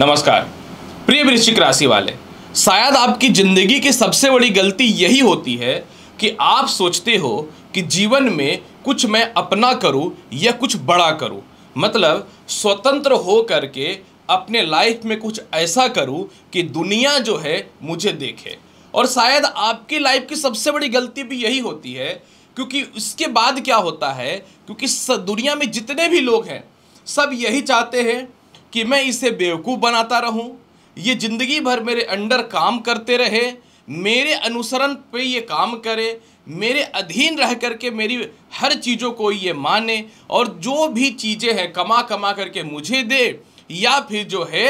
नमस्कार प्रिय वृश्चिक राशि वाले शायद आपकी ज़िंदगी की सबसे बड़ी गलती यही होती है कि आप सोचते हो कि जीवन में कुछ मैं अपना करूं या कुछ बड़ा करूं मतलब स्वतंत्र हो करके अपने लाइफ में कुछ ऐसा करूं कि दुनिया जो है मुझे देखे और शायद आपकी लाइफ की सबसे बड़ी गलती भी यही होती है क्योंकि उसके बाद क्या होता है क्योंकि दुनिया में जितने भी लोग हैं सब यही चाहते हैं कि मैं इसे बेवकूफ़ बनाता रहूं ये ज़िंदगी भर मेरे अंडर काम करते रहे मेरे अनुसरण पे ये काम करे मेरे अधीन रह करके मेरी हर चीज़ों को ये माने और जो भी चीज़ें हैं कमा कमा करके मुझे दे या फिर जो है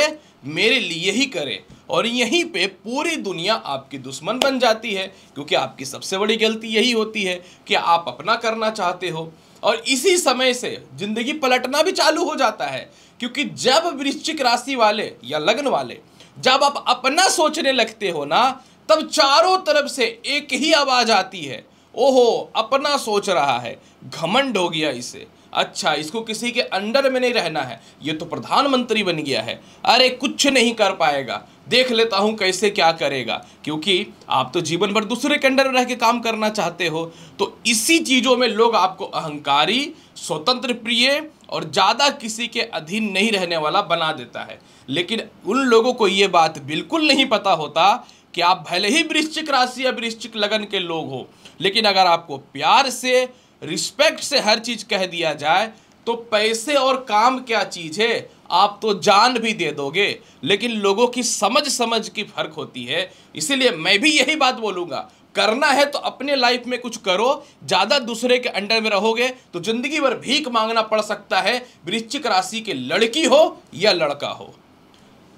मेरे लिए ही करे और यहीं पे पूरी दुनिया आपकी दुश्मन बन जाती है क्योंकि आपकी सबसे बड़ी गलती यही होती है कि आप अपना करना चाहते हो और इसी समय से ज़िंदगी पलटना भी चालू हो जाता है क्योंकि जब वृश्चिक राशि वाले या लग्न वाले जब आप अपना सोचने लगते हो ना तब चारों तरफ से एक ही आवाज़ आती है ओहो अपना सोच रहा है घमंड हो गया इसे अच्छा इसको किसी के अंडर में नहीं रहना है ये तो प्रधानमंत्री बन गया है अरे कुछ नहीं कर पाएगा देख लेता हूँ कैसे क्या करेगा क्योंकि आप तो जीवन भर दूसरे के अंडर में रह के काम करना चाहते हो तो इसी चीज़ों में लोग आपको अहंकारी स्वतंत्र प्रिय और ज़्यादा किसी के अधीन नहीं रहने वाला बना देता है लेकिन उन लोगों को ये बात बिल्कुल नहीं पता होता कि आप भले ही वृश्चिक राशि या वृश्चिक लगन के लोग हो लेकिन अगर आपको प्यार से रिस्पेक्ट से हर चीज़ कह दिया जाए तो पैसे और काम क्या चीज़ है आप तो जान भी दे दोगे लेकिन लोगों की समझ समझ की फर्क होती है इसीलिए मैं भी यही बात बोलूँगा करना है तो अपने लाइफ में कुछ करो ज़्यादा दूसरे के अंडर में रहोगे तो ज़िंदगी भर भीख मांगना पड़ सकता है वृश्चिक राशि के लड़की हो या लड़का हो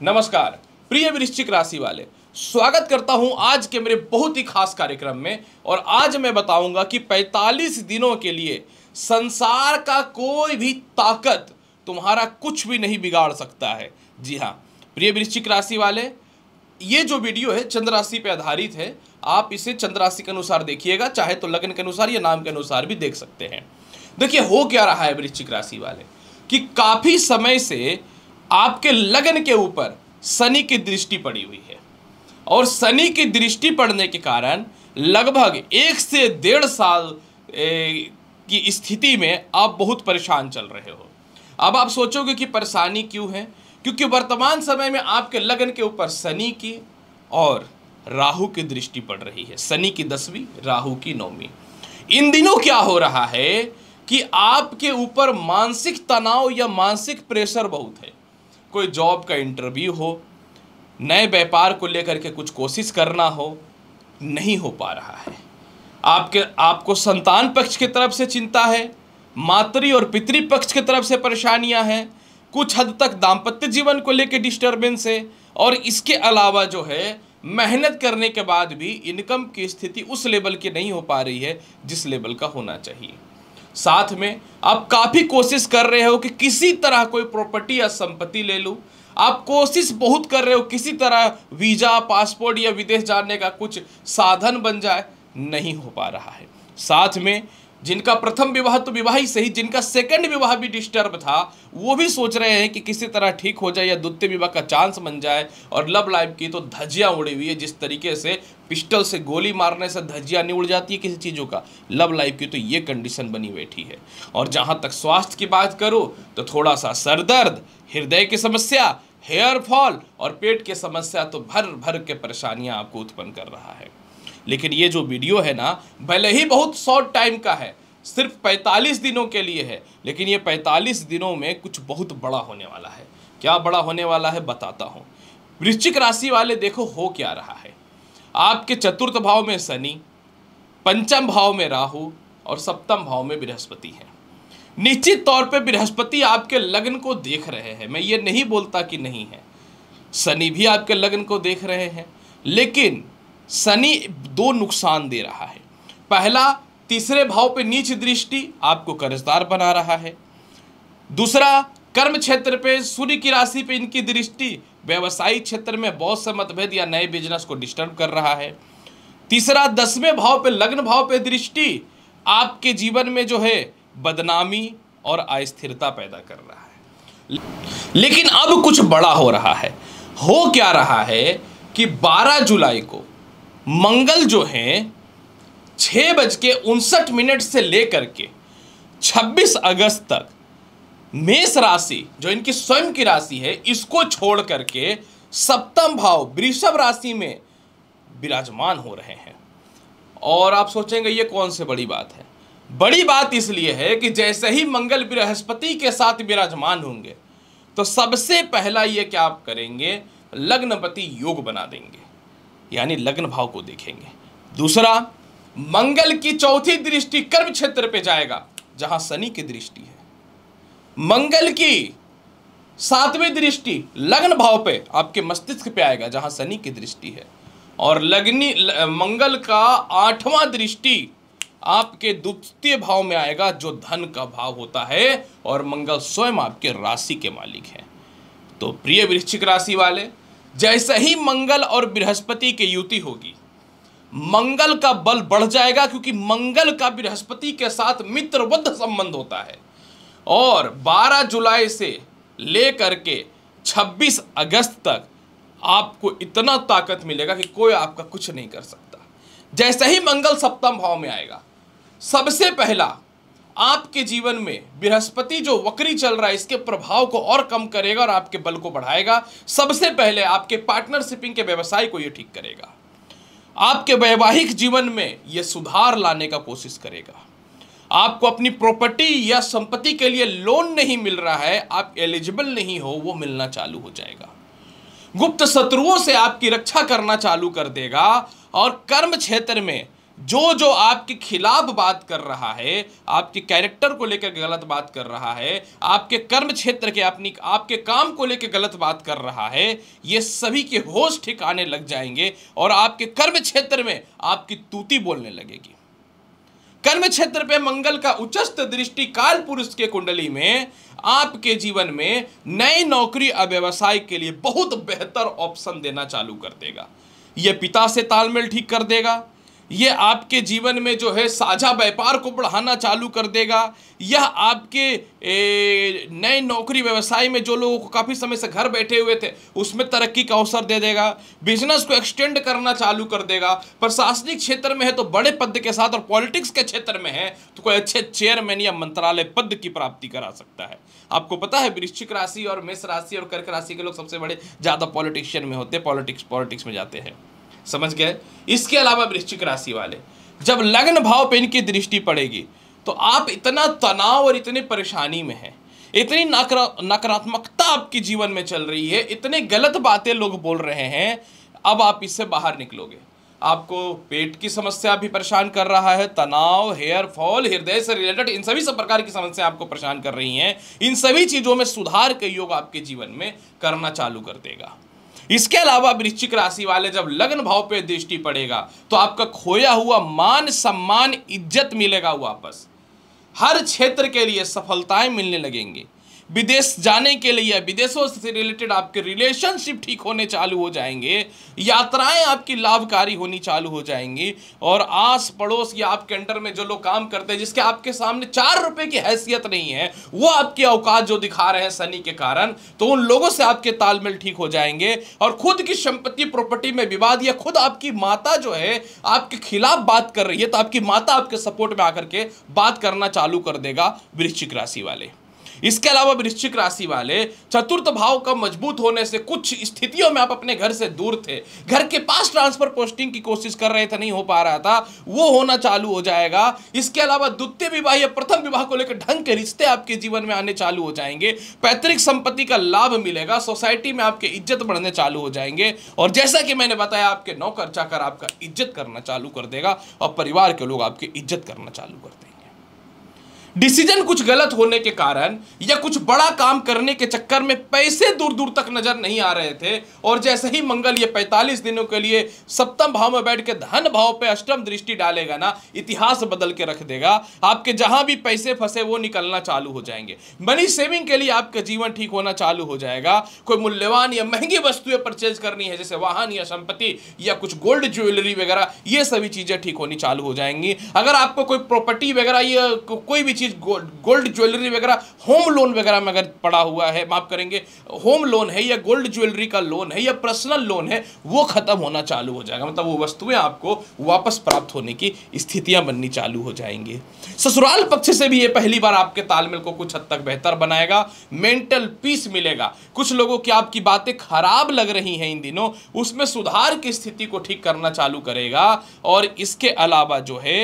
नमस्कार प्रिय वृश्चिक राशि वाले स्वागत करता हूं आज के मेरे बहुत ही खास कार्यक्रम में और आज मैं बताऊंगा कि 45 दिनों के लिए संसार का कोई भी ताकत तुम्हारा कुछ भी नहीं बिगाड़ सकता है जी हाँ प्रिय वृश्चिक राशि वाले ये जो वीडियो है चंद्र राशि पर आधारित है आप इसे चंद्र राशि के अनुसार देखिएगा चाहे तो लग्न के अनुसार या नाम के अनुसार भी देख सकते हैं देखिए हो क्या रहा है वृश्चिक राशि वाले कि काफ़ी समय से आपके लगन के ऊपर शनि की दृष्टि पड़ी हुई है और शनि की दृष्टि पड़ने के कारण लगभग एक से डेढ़ साल ए, की स्थिति में आप बहुत परेशान चल रहे हो अब आप सोचोगे कि परेशानी क्यों है क्योंकि वर्तमान समय में आपके लगन के ऊपर शनि की और राहु की दृष्टि पड़ रही है शनि की दसवीं राहु की नौवीं इन दिनों क्या हो रहा है कि आपके ऊपर मानसिक तनाव या मानसिक प्रेशर बहुत है कोई जॉब का इंटरव्यू हो नए व्यापार को लेकर के कुछ कोशिश करना हो नहीं हो पा रहा है आपके आपको संतान पक्ष की तरफ से चिंता है मातृ और पितृ पक्ष की तरफ से परेशानियां हैं कुछ हद तक दाम्पत्य जीवन को लेकर डिस्टर्बेंस है और इसके अलावा जो है मेहनत करने के बाद भी इनकम की स्थिति उस लेवल की नहीं हो पा रही है जिस लेवल का होना चाहिए साथ में आप काफ़ी कोशिश कर रहे हो कि किसी तरह कोई प्रॉपर्टी या संपत्ति ले लो आप कोशिश बहुत कर रहे हो किसी तरह वीज़ा पासपोर्ट या विदेश जाने का कुछ साधन बन जाए नहीं हो पा रहा है साथ में जिनका प्रथम विवाह तो विवाह ही सही जिनका सेकंड विवाह भी डिस्टर्ब था वो भी सोच रहे हैं कि किसी तरह ठीक हो जाए या द्वितीय विवाह का चांस बन जाए और लव लाइफ की तो धजियाँ उड़ी हुई है जिस तरीके से पिस्टल से गोली मारने से धज्जियाँ नहीं उड़ जाती है किसी चीज़ों का लव लाइफ की तो ये कंडीशन बनी बैठी है और जहाँ तक स्वास्थ्य की बात करूँ तो थोड़ा सा सर दर्द हृदय की समस्या हेयर फॉल और पेट की समस्या तो भर भर के परेशानियाँ आपको उत्पन्न कर रहा है लेकिन ये जो वीडियो है ना भले ही बहुत शॉर्ट टाइम का है सिर्फ 45 दिनों के लिए है लेकिन ये 45 दिनों में कुछ बहुत बड़ा होने वाला है क्या बड़ा होने वाला है बताता हूँ वृश्चिक राशि वाले देखो हो क्या रहा है आपके चतुर्थ भाव में शनि पंचम भाव में राहु और सप्तम भाव में बृहस्पति है निश्चित तौर पे बृहस्पति आपके लग्न को देख रहे हैं मैं ये नहीं बोलता कि नहीं है शनि भी आपके लग्न को देख रहे हैं लेकिन शनि दो नुकसान दे रहा है पहला तीसरे भाव पे नीच दृष्टि आपको कर्जदार बना रहा है दूसरा कर्म क्षेत्र पे सूर्य की राशि पे इनकी दृष्टि व्यवसायिक क्षेत्र में बहुत से मतभेद या नए बिजनेस को डिस्टर्ब कर रहा है तीसरा दसवें भाव पे लग्न भाव पे दृष्टि आपके जीवन में जो है बदनामी और अस्थिरता पैदा कर रहा है लेकिन अब कुछ बड़ा हो रहा है हो क्या रहा है कि 12 जुलाई को मंगल जो हैं छः बज के उनसठ मिनट से लेकर के 26 अगस्त तक मेष राशि जो इनकी स्वयं की राशि है इसको छोड़ करके सप्तम भाव वृषभ राशि में विराजमान हो रहे हैं और आप सोचेंगे ये कौन से बड़ी बात है बड़ी बात इसलिए है कि जैसे ही मंगल बृहस्पति के साथ विराजमान होंगे तो सबसे पहला ये क्या आप करेंगे लग्नपति योग बना देंगे यानी लग्न भाव को देखेंगे दूसरा मंगल की चौथी दृष्टि कर्म क्षेत्र पे जाएगा जहां शनि की दृष्टि है मंगल की सातवीं दृष्टि लग्न भाव पे आपके मस्तिष्क पे आएगा जहां शनि की दृष्टि है और लग्नि ल, मंगल का आठवां दृष्टि आपके द्वितीय भाव में आएगा जो धन का भाव होता है और मंगल स्वयं आपके राशि के मालिक हैं तो प्रिय वृश्चिक राशि वाले जैसे ही मंगल और बृहस्पति की युति होगी मंगल का बल बढ़ जाएगा क्योंकि मंगल का बृहस्पति के साथ मित्रवद्ध संबंध होता है और 12 जुलाई से लेकर के 26 अगस्त तक आपको इतना ताकत मिलेगा कि कोई आपका कुछ नहीं कर सकता जैसे ही मंगल सप्तम भाव में आएगा सबसे पहला आपके जीवन में बृहस्पति जो वक्री चल रहा है इसके प्रभाव को और कम करेगा और आपके बल को बढ़ाएगा सबसे पहले आपके पार्टनरशिपिंग के व्यवसाय को यह ठीक करेगा आपके वैवाहिक जीवन में यह सुधार लाने का कोशिश करेगा आपको अपनी प्रॉपर्टी या संपत्ति के लिए लोन नहीं मिल रहा है आप एलिजिबल नहीं हो वो मिलना चालू हो जाएगा गुप्त शत्रुओं से आपकी रक्षा करना चालू कर देगा और कर्म क्षेत्र में जो जो आपके खिलाफ बात कर रहा है आपके कैरेक्टर को लेकर गलत बात कर रहा है आपके कर्म क्षेत्र के अपनी आपके काम को लेकर गलत बात कर रहा है ये सभी के होश ठिकाने लग जाएंगे और आपके कर्म क्षेत्र में आपकी तूती बोलने लगेगी कर्म क्षेत्र पे मंगल का उच्चस्त दृष्टि काल पुरुष के कुंडली में आपके जीवन में नए नौकरी और व्यवसाय के लिए बहुत बेहतर ऑप्शन देना चालू कर देगा यह पिता से तालमेल ठीक कर देगा ये आपके जीवन में जो है साझा व्यापार को बढ़ाना चालू कर देगा यह आपके नए नौकरी व्यवसाय में जो लोगों को काफ़ी समय से घर बैठे हुए थे उसमें तरक्की का अवसर दे देगा बिजनेस को एक्सटेंड करना चालू कर देगा प्रशासनिक क्षेत्र में है तो बड़े पद के साथ और पॉलिटिक्स के क्षेत्र में है तो कोई अच्छे चेयरमैन या मंत्रालय पद की प्राप्ति करा सकता है आपको पता है वृश्चिक राशि और मेष राशि और कर्क राशि के लोग सबसे बड़े ज़्यादा पॉलिटिशियन में होते हैं पॉलिटिक्स पॉलिटिक्स में जाते हैं समझ गए इसके अलावा वृश्चिक राशि वाले जब लग्न भाव पे इनकी दृष्टि पड़ेगी तो आप इतना तनाव और इतनी परेशानी में हैं इतनी नकारात्मकता आपके जीवन में चल रही है इतने गलत बातें लोग बोल रहे हैं अब आप इससे बाहर निकलोगे आपको पेट की समस्या भी परेशान कर रहा है तनाव हेयर फॉल हृदय से रिलेटेड इन सभी सब प्रकार की समस्या आपको परेशान कर रही हैं इन सभी चीज़ों में सुधार के योग आपके जीवन में करना चालू कर देगा इसके अलावा वृश्चिक राशि वाले जब लग्न भाव पे दृष्टि पड़ेगा तो आपका खोया हुआ मान सम्मान इज्जत मिलेगा वापस हर क्षेत्र के लिए सफलताएं मिलने लगेंगी विदेश जाने के लिए विदेशों से रिलेटेड आपके रिलेशनशिप ठीक होने चालू हो जाएंगे यात्राएं आपकी लाभकारी होनी चालू हो जाएंगी और आस पड़ोस या आपके अंडर में जो लोग काम करते हैं जिसके आपके सामने चार रुपए की हैसियत नहीं है वो आपके अवकात जो दिखा रहे हैं शनि के कारण तो उन लोगों से आपके तालमेल ठीक हो जाएंगे और खुद की संपत्ति प्रॉपर्टी में विवाद या खुद आपकी माता जो है आपके खिलाफ बात कर रही है तो आपकी माता आपके सपोर्ट में आकर के बात करना चालू कर देगा वृश्चिक राशि वाले इसके अलावा वृश्चिक राशि वाले चतुर्थ भाव का मजबूत होने से कुछ स्थितियों में आप अपने घर से दूर थे घर के पास ट्रांसफर पोस्टिंग की कोशिश कर रहे थे नहीं हो पा रहा था वो होना चालू हो जाएगा इसके अलावा द्वितीय विवाह या प्रथम विवाह को लेकर ढंग के रिश्ते आपके जीवन में आने चालू हो जाएंगे पैतृक संपत्ति का लाभ मिलेगा सोसाइटी में आपके इज्जत बढ़ने चालू हो जाएंगे और जैसा कि मैंने बताया आपके नौकर चाकर आपका इज्जत करना चालू कर देगा और परिवार के लोग आपकी इज्जत करना चालू कर देंगे डिसीजन कुछ गलत होने के कारण या कुछ बड़ा काम करने के चक्कर में पैसे दूर दूर तक नजर नहीं आ रहे थे और जैसे ही मंगल ये 45 दिनों के लिए सप्तम भाव में बैठ के धन भाव पे अष्टम दृष्टि डालेगा ना इतिहास बदल के रख देगा आपके जहां भी पैसे फंसे वो निकलना चालू हो जाएंगे मनी सेविंग के लिए आपका जीवन ठीक होना चालू हो जाएगा कोई मूल्यवान या महंगी वस्तुएं परचेज करनी है जैसे वाहन या संपत्ति या कुछ गोल्ड ज्वेलरी वगैरह ये सभी चीजें ठीक होनी चालू हो जाएंगी अगर आपको कोई प्रॉपर्टी वगैरह या कोई भी चीज़ गोल्ड गोल्ड ज्वेलरी वगैरह होम लोन वगैरह में अगर पड़ा हुआ है माफ़ करेंगे होम लोन है या गोल्ड ज्वेलरी का लोन है या पर्सनल लोन है वो ख़त्म होना चालू हो जाएगा मतलब वो वस्तुएं आपको वापस प्राप्त होने की स्थितियां बननी चालू हो जाएंगी ससुराल पक्ष से भी ये पहली बार आपके तालमेल को कुछ हद तक बेहतर बनाएगा मेंटल पीस मिलेगा कुछ लोगों की आपकी बातें खराब लग रही हैं इन दिनों उसमें सुधार की स्थिति को ठीक करना चालू करेगा और इसके अलावा जो है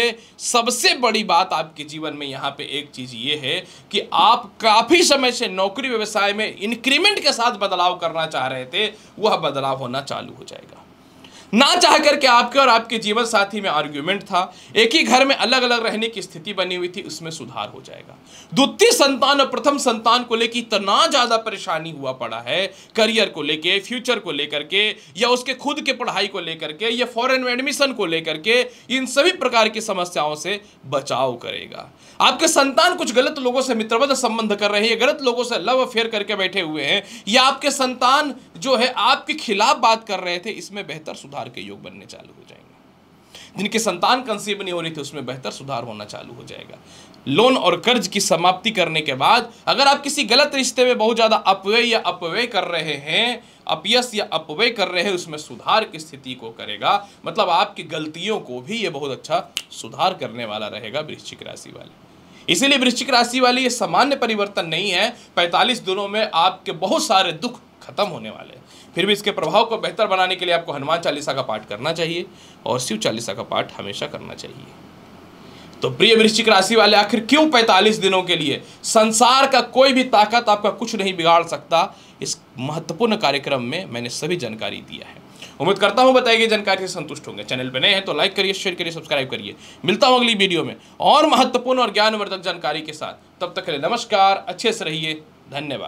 सबसे बड़ी बात आपके जीवन में यहां पे एक चीज़ ये है कि आप काफ़ी समय से नौकरी व्यवसाय में इंक्रीमेंट के साथ बदलाव करना चाह रहे थे वह बदलाव होना चालू हो जाएगा ना चाह करके आपके और आपके जीवन साथी में आर्ग्यूमेंट था एक ही घर में अलग अलग रहने की स्थिति बनी हुई थी उसमें सुधार हो जाएगा द्वितीय संतान और प्रथम संतान को लेकर इतना ज़्यादा परेशानी हुआ पड़ा है करियर को लेकर फ्यूचर को लेकर के या उसके खुद के पढ़ाई को लेकर के या फॉरन में एडमिशन को लेकर के इन सभी प्रकार की समस्याओं से बचाव करेगा आपके संतान कुछ गलत लोगों से मित्रवत संबंध कर रहे हैं गलत लोगों से लव अफेयर करके बैठे हुए हैं या आपके संतान जो है आपके खिलाफ बात कर रहे थे इसमें बेहतर सुधार के योग बनने चालू हो जाएंगे जिनके संतान कंसीव नहीं हो रही थी उसमें बेहतर सुधार होना चालू हो जाएगा लोन और कर्ज की समाप्ति करने के बाद अगर आप किसी गलत रिश्ते में बहुत ज़्यादा अपव्यय या अपव्यय कर रहे हैं अपयस या अपव्यय कर रहे हैं उसमें सुधार की स्थिति को करेगा मतलब आपकी गलतियों को भी ये बहुत अच्छा सुधार करने वाला रहेगा वृश्चिक राशि वाले इसीलिए वृश्चिक राशि वाली ये सामान्य परिवर्तन नहीं है 45 दिनों में आपके बहुत सारे दुख खत्म होने वाले हैं फिर भी इसके प्रभाव को बेहतर बनाने के लिए आपको हनुमान चालीसा का पाठ करना चाहिए और शिव चालीसा का पाठ हमेशा करना चाहिए तो प्रिय वृश्चिक राशि वाले आखिर क्यों 45 दिनों के लिए संसार का कोई भी ताकत आपका कुछ नहीं बिगाड़ सकता इस महत्वपूर्ण कार्यक्रम में मैंने सभी जानकारी दिया है उम्मीद करता हूं बताई गई जानकारी से संतुष्ट होंगे चैनल पर नए हैं तो लाइक करिए शेयर करिए सब्सक्राइब करिए मिलता हूं अगली वीडियो में और महत्वपूर्ण और ज्ञानवर्धक जानकारी के साथ तब तक के लिए नमस्कार अच्छे से रहिए धन्यवाद